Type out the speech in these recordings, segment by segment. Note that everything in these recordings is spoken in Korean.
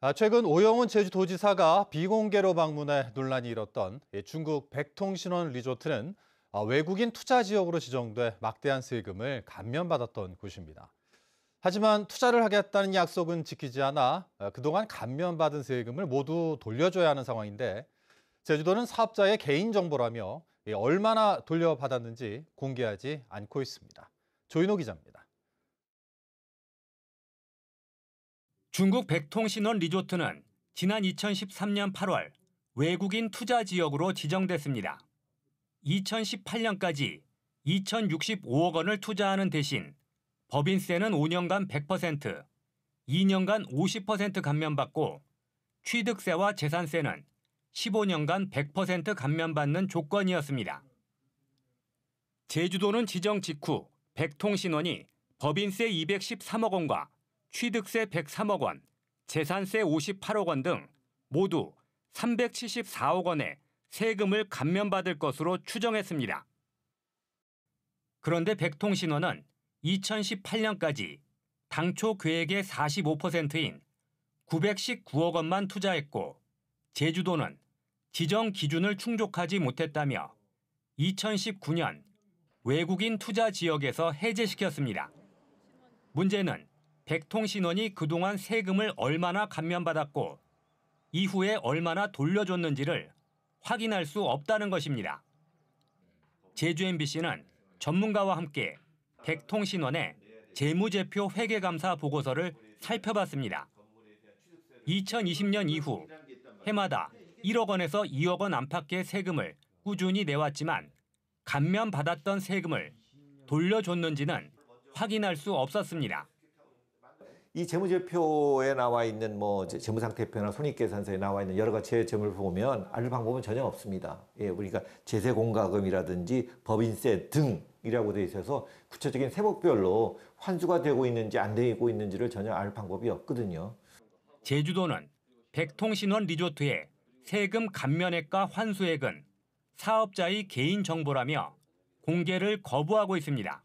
아, 최근 오영훈 제주도지사가 비공개로 방문해 논란이 일었던 중국 백통신원 리조트는 아, 외국인 투자 지역으로 지정돼 막대한 세금을 감면받았던 곳입니다. 하지만 투자를 하겠다는 약속은 지키지 않아 아, 그동안 감면받은 세금을 모두 돌려줘야 하는 상황인데 제주도는 사업자의 개인정보라며 얼마나 돌려받았는지 공개하지 않고 있습니다. 조인호 기자입니다. 중국 백통신원 리조트는 지난 2013년 8월 외국인 투자 지역으로 지정됐습니다. 2018년까지 2065억 원을 투자하는 대신 법인세는 5년간 100%, 2년간 50% 감면받고 취득세와 재산세는 15년간 100% 감면받는 조건이었습니다. 제주도는 지정 직후 백통신원이 법인세 213억 원과 취득세 103억 원, 재산세 58억 원 등 모두 374억 원의 세금을 감면받을 것으로 추정했습니다. 그런데 백통신원은 2018년까지 당초 계획의 45%인 919억 원만 투자했고 제주도는 지정 기준을 충족하지 못했다며 2019년 외국인 투자 지역에서 해제시켰습니다. 문제는 백통신원이 그동안 세금을 얼마나 감면받았고 이후에 얼마나 돌려줬는지를 확인할 수 없다는 것입니다. 제주 MBC는 전문가와 함께 백통신원의 재무제표 회계감사 보고서를 살펴봤습니다. 2020년 이후 해마다 1억 원에서 2억 원 안팎의 세금을 꾸준히 내왔지만 감면받았던 세금을 돌려줬는지는 확인할 수 없었습니다. 이 재무제표에 나와 있는 뭐 재무상태표나 손익계산서에 나와 있는 여러 가지 점을 보면 알 방법은 전혀 없습니다. 예, 그러니까 제세공과금이라든지 법인세 등이라고 되어 있어서 구체적인 세목별로 환수가 되고 있는지 안 되고 있는지를 전혀 알 방법이 없거든요. 제주도는 백통신원 리조트의 세금 감면액과 환수액은 사업자의 개인 정보라며 공개를 거부하고 있습니다.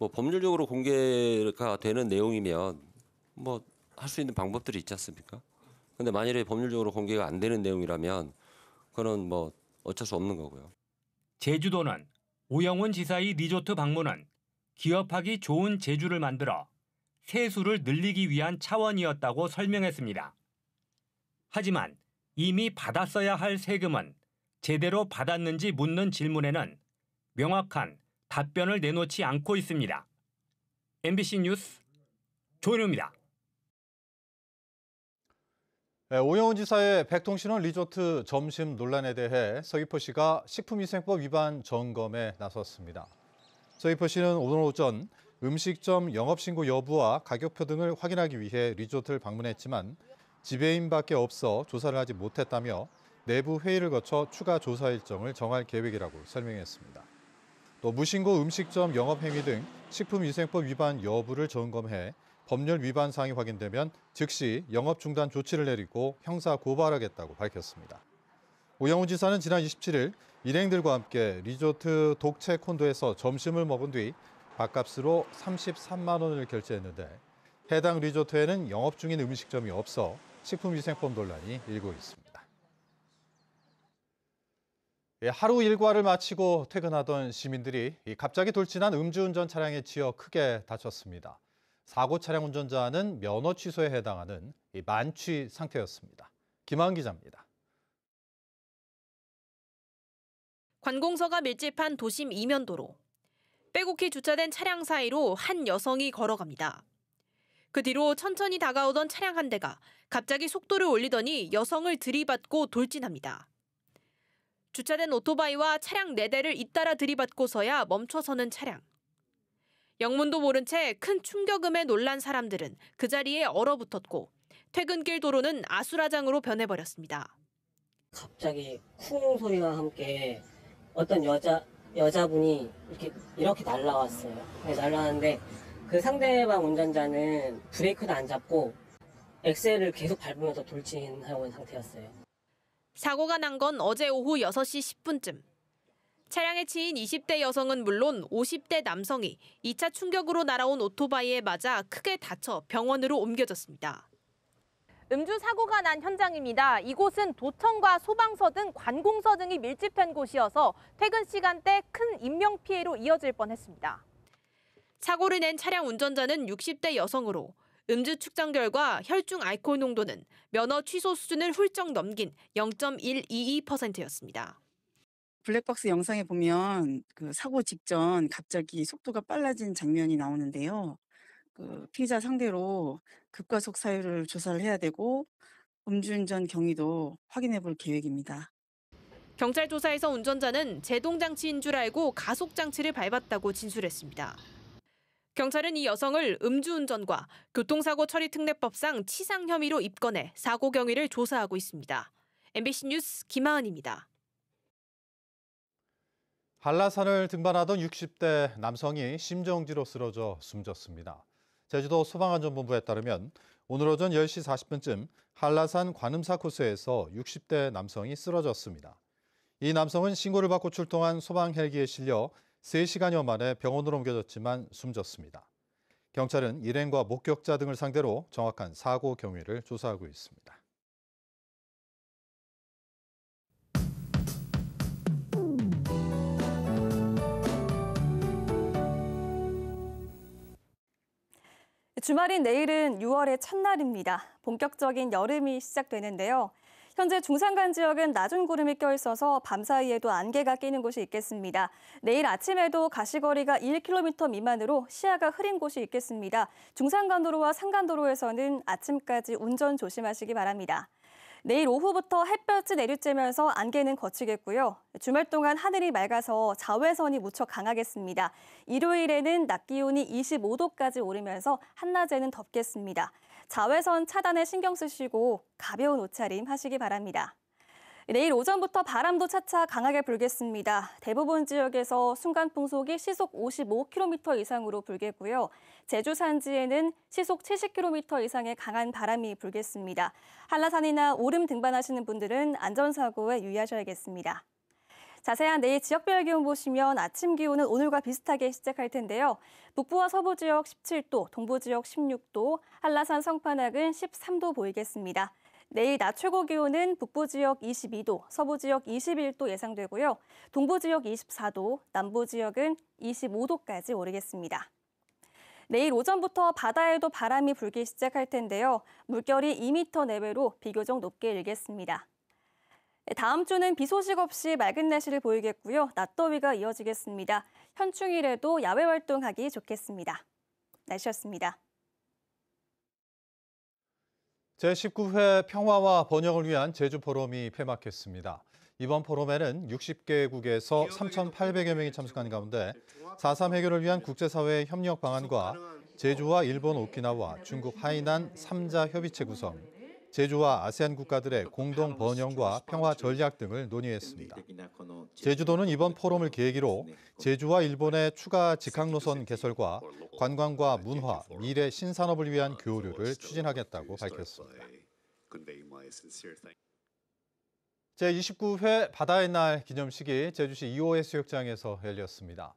뭐 법률적으로 공개가 되는 내용이면 뭐할수 있는 방법들이 있지 않습니까? 근데 만일에 법률적으로 공개가 안 되는 내용이라면 그건뭐 어쩔 수 없는 거고요. 제주도는 오영훈 지사의 리조트 방문은 기업하기 좋은 제주를 만들어 세수를 늘리기 위한 차원이었다고 설명했습니다. 하지만 이미 받았어야 할 세금은 제대로 받았는지 묻는 질문에는 명확한 답변을 내놓지 않고 있습니다. MBC 뉴스 조현우입니다. 네, 오영훈 지사의 백통신원 리조트 점심 논란에 대해 서귀포시가 식품위생법 위반 점검에 나섰습니다. 서귀포시는 오늘 오전 음식점 영업신고 여부와 가격표 등을 확인하기 위해 리조트를 방문했지만 지배인밖에 없어 조사를 하지 못했다며 내부 회의를 거쳐 추가 조사 일정을 정할 계획이라고 설명했습니다. 또 무신고 음식점 영업 행위 등 식품위생법 위반 여부를 점검해 법률 위반 사항이 확인되면 즉시 영업 중단 조치를 내리고 형사 고발하겠다고 밝혔습니다. 오영훈 지사는 지난 27일 일행들과 함께 리조트 독채 콘도에서 점심을 먹은 뒤 밥값으로 33만 원을 결제했는데 해당 리조트에는 영업 중인 음식점이 없어 식품위생법 논란이 일고 있습니다. 예, 하루 일과를 마치고 퇴근하던 시민들이 갑자기 돌진한 음주운전 차량에 치여 크게 다쳤습니다. 사고 차량 운전자는 면허 취소에 해당하는 만취 상태였습니다. 김한 기자입니다. 관공서가 밀집한 도심 이면도로 빼곡히 주차된 차량 사이로 한 여성이 걸어갑니다. 그 뒤로 천천히 다가오던 차량 한 대가 갑자기 속도를 올리더니 여성을 들이받고 돌진합니다. 주차된 오토바이와 차량 4대를 잇따라 들이받고서야 멈춰서는 차량. 영문도 모른 채 큰 충격음에 놀란 사람들은 그 자리에 얼어붙었고 퇴근길 도로는 아수라장으로 변해버렸습니다. 갑자기 쿵 소리와 함께 어떤 여자 여자분이 이렇게 이렇게 날라왔어요. 네, 날라왔는데 그 상대방 운전자는 브레이크도 안 잡고 엑셀을 계속 밟으면서 돌진하고 있는 상태였어요. 사고가 난 건 어제 오후 6시 10분쯤 차량에 치인 20대 여성은 물론 50대 남성이 2차 충격으로 날아온 오토바이에 맞아 크게 다쳐 병원으로 옮겨졌습니다. 음주 사고가 난 현장입니다. 이곳은 도청과 소방서 등 관공서 등이 밀집한 곳이어서 퇴근 시간대 큰 인명 피해로 이어질 뻔했습니다. 사고를 낸 차량 운전자는 60대 여성으로 음주 측정 결과 혈중 알코올 농도는 면허 취소 수준을 훌쩍 넘긴 0.122%였습니다. 블랙박스 영상에 보면 그 사고 직전 갑자기 속도가 빨라진 장면이 나오는데요. 그 피의자 상대로 급가속 사유를 조사를 해야 되고 음주운전 경위도 확인해 볼 계획입니다. 경찰 조사에서 운전자는 제동장치인 줄 알고 가속장치를 밟았다고 진술했습니다. 경찰은 이 여성을 음주운전과 교통사고 처리 특례법상 치상 혐의로 입건해 사고 경위를 조사하고 있습니다. MBC 뉴스 김하은입니다. 한라산을 등반하던 60대 남성이 심정지로 쓰러져 숨졌습니다. 제주도 소방안전본부에 따르면 오늘 오전 10시 40분쯤 한라산 관음사 코스에서 60대 남성이 쓰러졌습니다. 이 남성은 신고를 받고 출동한 소방 헬기에 실려 3시간여 만에 병원으로 옮겨졌지만 숨졌습니다. 경찰은 일행과 목격자 등을 상대로 정확한 사고 경위를 조사하고 있습니다. 주말인 내일은 6월의 첫날입니다. 본격적인 여름이 시작되는데요. 현재 중산간 지역은 낮은 구름이 껴있어서 밤사이에도 안개가 끼는 곳이 있겠습니다. 내일 아침에도 가시거리가 1km 미만으로 시야가 흐린 곳이 있겠습니다. 중산간도로와 산간도로에서는 아침까지 운전 조심하시기 바랍니다. 내일 오후부터 햇볕이 내리쬐면서 안개는 거치겠고요. 주말 동안 하늘이 맑아서 자외선이 무척 강하겠습니다. 일요일에는 낮 기온이 25도까지 오르면서 한낮에는 덥겠습니다. 자외선 차단에 신경 쓰시고 가벼운 옷차림 하시기 바랍니다. 내일 오전부터 바람도 차차 강하게 불겠습니다. 대부분 지역에서 순간풍속이 시속 55km 이상으로 불겠고요. 제주 산지에는 시속 70km 이상의 강한 바람이 불겠습니다. 한라산이나 오름 등반하시는 분들은 안전사고에 유의하셔야겠습니다. 자세한 내일 지역별 기온 보시면 아침 기온은 오늘과 비슷하게 시작할 텐데요. 북부와 서부 지역 17도, 동부 지역 16도, 한라산 성판악은 13도 보이겠습니다. 내일 낮 최고 기온은 북부 지역 22도, 서부 지역 21도 예상되고요. 동부 지역 24도, 남부 지역은 25도까지 오르겠습니다. 내일 오전부터 바다에도 바람이 불기 시작할 텐데요. 물결이 2m 내외로 비교적 높게 일겠습니다. 네, 다음 주는 비 소식 없이 맑은 날씨를 보이겠고요. 낮 더위가 이어지겠습니다. 현충일에도 야외 활동하기 좋겠습니다. 날씨였습니다. 제19회 평화와 번영을 위한 제주 포럼이 폐막했습니다. 이번 포럼에는 60개국에서 3,800여 명이 참석한 가운데 4.3 해결을 위한 국제사회의 협력 방안과 제주와 일본 오키나와 중국 하이난 3자 협의체 구성, 제주와 아세안 국가들의 공동 번영과 평화 전략 등을 논의했습니다. 제주도는 이번 포럼을 계기로 제주와 일본의 추가 직항 노선 개설과 관광과 문화, 미래 신산업을 위한 교류를 추진하겠다고 밝혔습니다. 제29회 바다의 날 기념식이 제주시 2호 해수욕장에서 열렸습니다.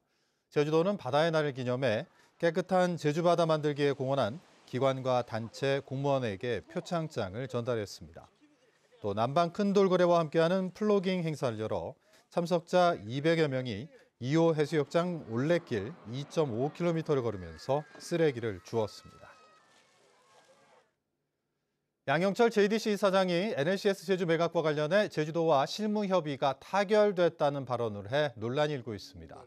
제주도는 바다의 날을 기념해 깨끗한 제주바다 만들기에 공헌한 기관과 단체, 공무원에게 표창장을 전달했습니다. 또 남방 큰 돌고래와 함께하는 플로깅 행사를 열어 참석자 200여 명이 2호 해수욕장 올레길 2.5km를 걸으면서 쓰레기를 주었습니다 양영철 JDC 이사장이 NLCS 제주 매각과 관련해 제주도와 실무 협의가 타결됐다는 발언을 해 논란이 일고 있습니다.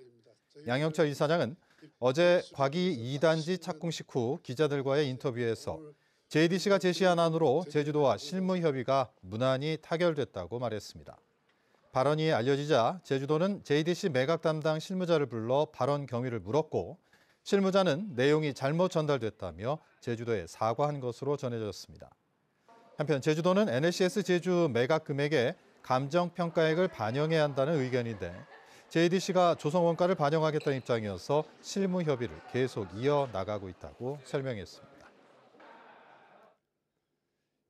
양영철 이사장은 어제 과기 2단지 착공식 후 기자들과의 인터뷰에서 JDC가 제시한 안으로 제주도와 실무 협의가 무난히 타결됐다고 말했습니다. 발언이 알려지자 제주도는 JDC 매각 담당 실무자를 불러 발언 경위를 물었고 실무자는 내용이 잘못 전달됐다며 제주도에 사과한 것으로 전해졌습니다. 한편 제주도는 NLCS 제주 매각 금액에 감정평가액을 반영해야 한다는 의견인데 JDC가 조성원가를 반영하겠다는 입장이어서 실무 협의를 계속 이어나가고 있다고 설명했습니다.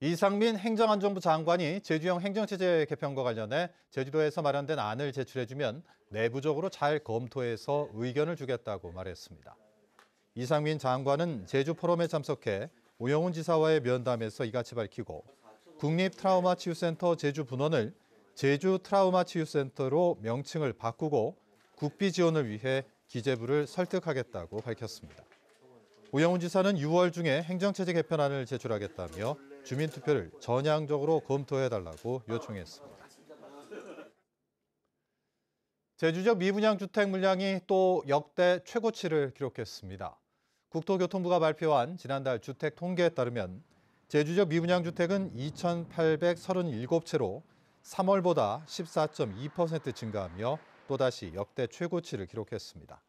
이상민 행정안전부 장관이 제주형 행정체제 개편과 관련해 제주도에서 마련된 안을 제출해주면 내부적으로 잘 검토해서 의견을 주겠다고 말했습니다. 이상민 장관은 제주 포럼에 참석해 오영훈 지사와의 면담에서 이같이 밝히고 국립 트라우마 치유센터 제주 분원을 제주 트라우마 치유센터로 명칭을 바꾸고 국비 지원을 위해 기재부를 설득하겠다고 밝혔습니다. 오영훈 지사는 6월 중에 행정체제 개편안을 제출하겠다며 주민투표를 전향적으로 검토해달라고 요청했습니다. 제주적 미분양 주택 물량이 또 역대 최고치를 기록했습니다. 국토교통부가 발표한 지난달 주택 통계에 따르면 제주적 미분양 주택은 2,837채로 3월보다 14.2% 증가하며 또다시 역대 최고치를 기록했습니다.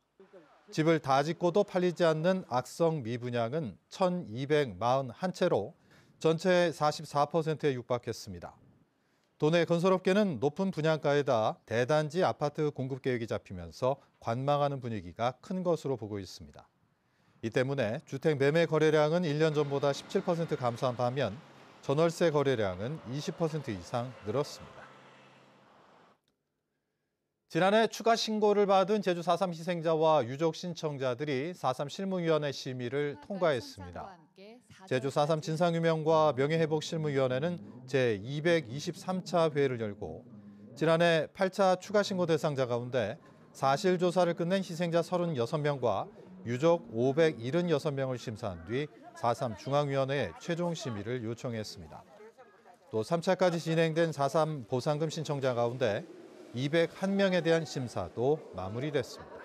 집을 다 짓고도 팔리지 않는 악성 미분양은 1,241채로 전체의 44%에 육박했습니다. 도내 건설업계는 높은 분양가에다 대단지 아파트 공급 계획이 잡히면서 관망하는 분위기가 큰 것으로 보고 있습니다. 이 때문에 주택 매매 거래량은 1년 전보다 17% 감소한 반면 전월세 거래량은 20% 이상 늘었습니다. 지난해 추가 신고를 받은 제주 4.3 희생자와 유족 신청자들이 4.3 실무위원회 심의를 통과했습니다. 제주 4.3 진상규명과 명예회복 실무위원회는 제223차 회의를 열고 지난해 8차 추가 신고 대상자 가운데 사실조사를 끝낸 희생자 36명과 유족 576명을 심사한 뒤 4.3 중앙위원회에 최종 심의를 요청했습니다. 또 3차까지 진행된 4.3 보상금 신청자 가운데 201명에 대한 심사도 마무리됐습니다.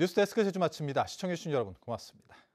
뉴스데스크 제주 마칩니다. 시청해주신 여러분 고맙습니다.